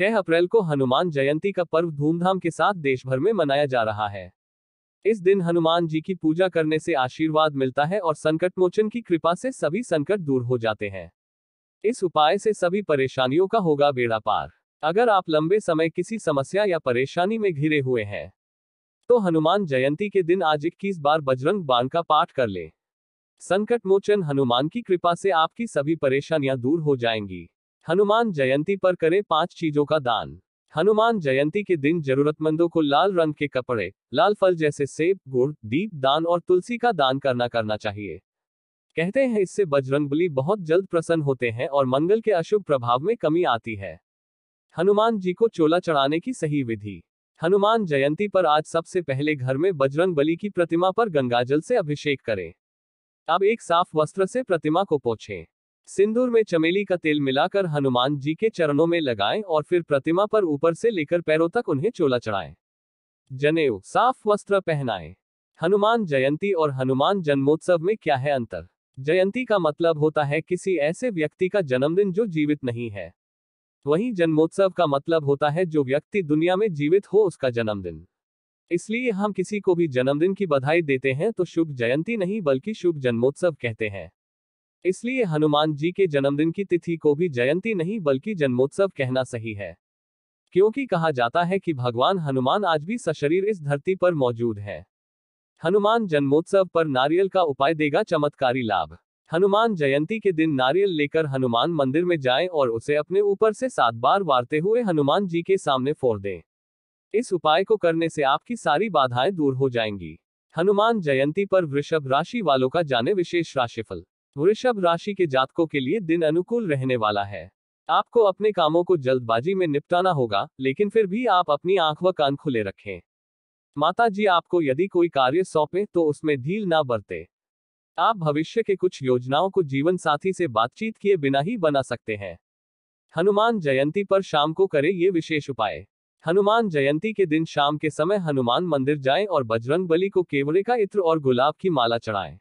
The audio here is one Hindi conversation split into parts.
6 अप्रैल को हनुमान जयंती का पर्व धूमधाम के साथ देश भर में मनाया जा रहा है इस दिन हनुमान जी की पूजा करने से आशीर्वाद मिलता है और संकट मोचन की कृपा से सभी संकट दूर हो जाते हैं इस उपाय से सभी परेशानियों का होगा बेड़ा पार अगर आप लंबे समय किसी समस्या या परेशानी में घिरे हुए हैं तो हनुमान जयंती के दिन आज इक्कीस बार बजरंग बाण का पाठ कर ले संकट मोचन हनुमान की कृपा से आपकी सभी परेशानियां दूर हो जाएंगी हनुमान जयंती पर करें पांच चीजों का दान हनुमान जयंती के दिन जरूरतमंदों को लाल रंग के कपड़े लाल फल जैसे सेब गुड़ दीप दान और तुलसी का दान करना करना चाहिए कहते हैं इससे बजरंगबली बहुत जल्द प्रसन्न होते हैं और मंगल के अशुभ प्रभाव में कमी आती है हनुमान जी को चोला चढ़ाने की सही विधि हनुमान जयंती पर आज सबसे पहले घर में बजरंग बली की प्रतिमा पर गंगाजल से अभिषेक करें अब एक साफ वस्त्र से प्रतिमा को पोछें सिंदूर में चमेली का तेल मिलाकर हनुमान जी के चरणों में लगाएं और फिर प्रतिमा पर ऊपर से लेकर पैरों तक उन्हें चोला चढ़ाएं जनेऊ साफ वस्त्र पहनाएं हनुमान जयंती और हनुमान जन्मोत्सव में क्या है अंतर जयंती का मतलब होता है किसी ऐसे व्यक्ति का जन्मदिन जो जीवित नहीं है वहीं जन्मोत्सव का मतलब होता है जो व्यक्ति दुनिया में जीवित हो उसका जन्मदिन इसलिए हम किसी को भी जन्मदिन की बधाई देते हैं तो शुभ जयंती नहीं बल्कि शुभ जन्मोत्सव कहते हैं इसलिए हनुमान जी के जन्मदिन की तिथि को भी जयंती नहीं बल्कि जन्मोत्सव कहना सही है क्योंकि कहा जाता है कि भगवान हनुमान आज भी सशरीर इस धरती पर मौजूद है हनुमान जन्मोत्सव पर नारियल का उपाय देगा चमत्कारी लाभ हनुमान जयंती के दिन नारियल लेकर हनुमान मंदिर में जाएं और उसे अपने ऊपर से सात बार वारते हुए हनुमान जी के सामने फोड़ दें इस उपाय को करने से आपकी सारी बाधाएं दूर हो जाएंगी हनुमान जयंती पर वृषभ राशि वालों का जाने विशेष राशिफल वृषभ राशि के जातकों के लिए दिन अनुकूल रहने वाला है आपको अपने कामों को जल्दबाजी में निपटाना होगा लेकिन फिर भी आप अपनी आंख व कान खुले रखें माता जी आपको यदि कोई कार्य सौंपे तो उसमें ढील ना बरते आप भविष्य के कुछ योजनाओं को जीवन साथी से बातचीत किए बिना ही बना सकते हैं हनुमान जयंती पर शाम को करें ये विशेष उपाय हनुमान जयंती के दिन शाम के समय हनुमान मंदिर जाएं और बजरंग बली को केवड़े का इत्र और गुलाब की माला चढ़ाएं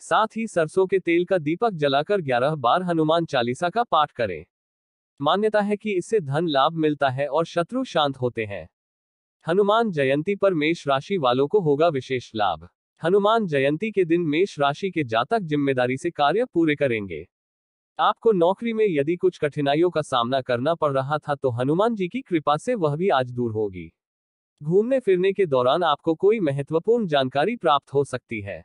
साथ ही सरसों के तेल का दीपक जलाकर 11 बार हनुमान चालीसा का पाठ करें मान्यता है कि इससे धन लाभ मिलता है और शत्रु शांत होते हैं हनुमान जयंती पर मेष राशि वालों को होगा विशेष लाभ हनुमान जयंती के दिन मेष राशि के जातक जिम्मेदारी से कार्य पूरे करेंगे आपको नौकरी में यदि कुछ कठिनाइयों का सामना करना पड़ रहा था तो हनुमान जी की कृपा से वह भी आज दूर होगी घूमने फिरने के दौरान आपको कोई महत्वपूर्ण जानकारी प्राप्त हो सकती है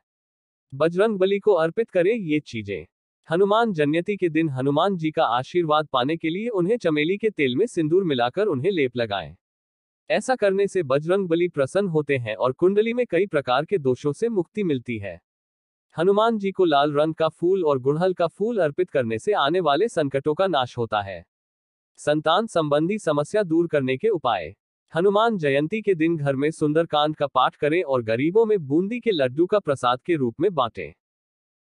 बजरंग बली को अर्पित करें ये चीजें हनुमान जन्यती के दिन हनुमान जी का आशीर्वाद पाने के लिए उन्हें चमेली के तेल में सिंदूर मिलाकर उन्हें लेप लगाए ऐसा करने से बजरंग बली प्रसन्न होते हैं और कुंडली में कई प्रकार के दोषों से मुक्ति मिलती है हनुमान जी को लाल रंग का फूल और गुड़हल का फूल अर्पित करने से आने वाले संकटों का नाश होता है संतान संबंधी समस्या दूर करने के उपाय हनुमान जयंती के दिन घर में सुंदरकांड का पाठ करें और गरीबों में बूंदी के लड्डू का प्रसाद के रूप में बांटें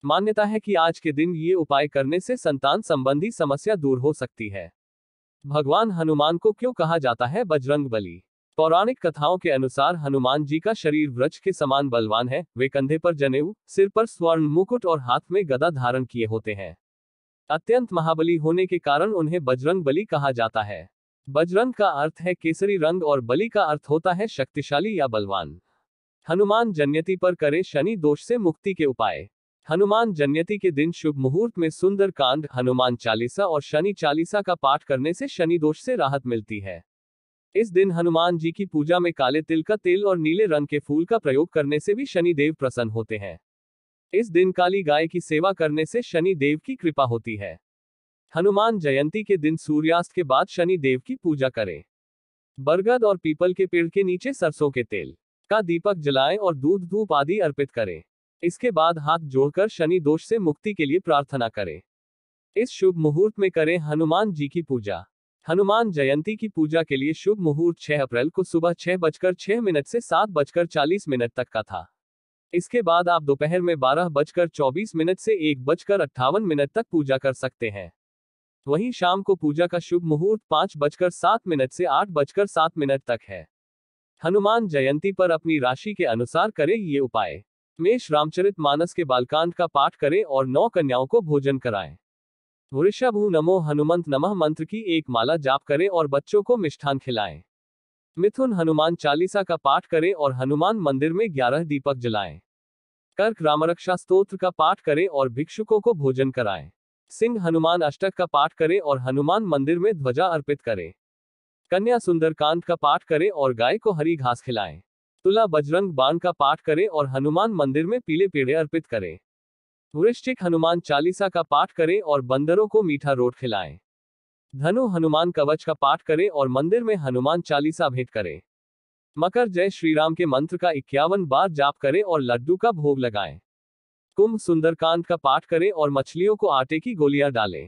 मान्यता है कि आज के दिन ये उपाय करने से संतान संबंधी समस्या दूर हो सकती है भगवान हनुमान को क्यों कहा जाता है बजरंग बली पौराणिक कथाओं के अनुसार हनुमान जी का शरीर व्रज के समान बलवान है वे कंधे पर जनेऊ सिर पर स्वर्ण मुकुट और हाथ में गदा धारण किए होते हैं अत्यंत महाबली होने के कारण उन्हें बजरंग बली कहा जाता है बजरंग का अर्थ है केसरी रंग और बलि का अर्थ होता है शक्तिशाली या बलवान हनुमान जन्यति पर करें शनि दोष से मुक्ति के उपाय हनुमान जन्यति के दिन शुभ मुहूर्त में सुंदर कांड हनुमान चालीसा और शनि चालीसा का पाठ करने से शनि दोष से राहत मिलती है इस दिन हनुमान जी की पूजा में काले तिल का तेल और नीले रंग के फूल का प्रयोग करने से भी शनि देव प्रसन्न होते हैं इस दिन काली गाय की सेवा करने से शनि देव की कृपा होती है हनुमान जयंती के दिन सूर्यास्त के बाद शनि देव की पूजा करें बरगद और पीपल के पेड़ के नीचे सरसों के तेल का दीपक जलाएं और दूध धूप आदि अर्पित करें इसके बाद हाथ जोड़कर शनि दोष से मुक्ति के लिए प्रार्थना करें इस शुभ मुहूर्त में करें हनुमान जी की पूजा हनुमान जयंती की पूजा के लिए शुभ मुहूर्त 6 अप्रैल को सुबह छह बजकर छह मिनट से सात बजकर चालीस मिनट तक का था इसके बाद आप दोपहर में बारह बजकर चौबीस मिनट से एक बजकर अट्ठावन मिनट तक पूजा कर सकते हैं वहीं शाम को पूजा का शुभ मुहूर्त पाँच बजकर सात मिनट से आठ बजकर सात मिनट तक है हनुमान जयंती पर अपनी राशि के अनुसार करें ये उपाय मेष रामचरित मानस के बालकांड का पाठ करें और नौ कन्याओं को भोजन कराएं वृषभ नमो हनुमंत नमः मंत्र की एक माला जाप करें और बच्चों को मिष्ठान खिलाएं मिथुन हनुमान चालीसा का पाठ करें और हनुमान मंदिर में ग्यारह दीपक जलाएं कर्क रामरक्षा स्तोत्र का पाठ करें और भिक्षुकों को भोजन कराएं सिंह हनुमान अष्टक का पाठ करें और हनुमान मंदिर में ध्वजा अर्पित करें कन्या सुंदरकांड का पाठ करें और गाय को हरी घास खिलाएं तुला बजरंग बाण का पाठ करें और हनुमान मंदिर में पीले पेड़े अर्पित करें वृश्चिक हनुमान चालीसा का पाठ करें और बंदरों को मीठा रोट खिलाएं धनु हनुमान कवच का पाठ करें और मंदिर में हनुमान चालीसा भेंट करें मकर जय श्री राम के मंत्र का इक्यावन बार जाप करें और लड्डू का भोग लगाएं कुंभ सुंदरकांड का पाठ करें और मछलियों को आटे की गोलियां डालें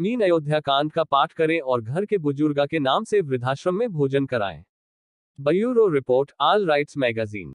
मीन अयोध्या कांड का पाठ करें और घर के बुजुर्गा के नाम से वृद्धाश्रम में भोजन कराएं bureau report all rights magazine